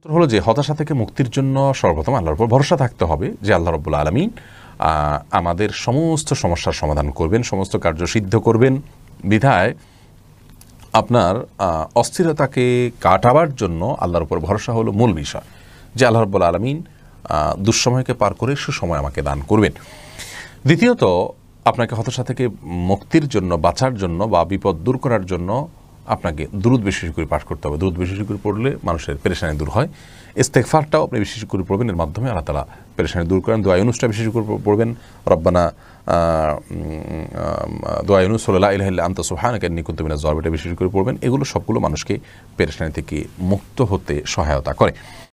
উত্তর হলো যে হতাশা থেকে মুক্তির জন্য সর্বপ্রথম আল্লাহর উপর ভরসা থাকতে হবে যে আল্লাহ রব্বুল আলমিন আমাদের সমস্ত সমস্যার সমাধান করবেন সমস্ত কার্য সিদ্ধ করবেন বিধায় আপনার অস্থিরতাকে কাটাবার জন্য আল্লাহর উপর ভরসা হলো মূল বিষয় যে আল্লাহ রব্বুল আলমিন দুঃসময়কে পার করে সুসময় আমাকে দান করবেন দ্বিতীয়ত আপনাকে হতাশা থেকে মুক্তির জন্য বাঁচার জন্য বা বিপদ দূর করার জন্য আপনাকে দ্রুত বিশেষ করে পাঠ করতে হবে দ্রুত বিশেষ করে পড়লে মানুষের পেরেশানি দূর হয় ইস্তেকফারটাও আপনি বিশেষ করে পড়বেন এর মাধ্যমে আল্লাহ তালা পেরেশানি দূর করেন দোয়া ইউনুসটা বিশেষ করে পড়বেন রব্বানা দোয়া ইউনুস সোল্লা ইলাহিল্লা আন্ত সোহানাকে নিকুন্তমিনা বিশেষ করে পড়বেন এগুলো সবগুলো মানুষকে পেরেশানি থেকে মুক্ত হতে সহায়তা করে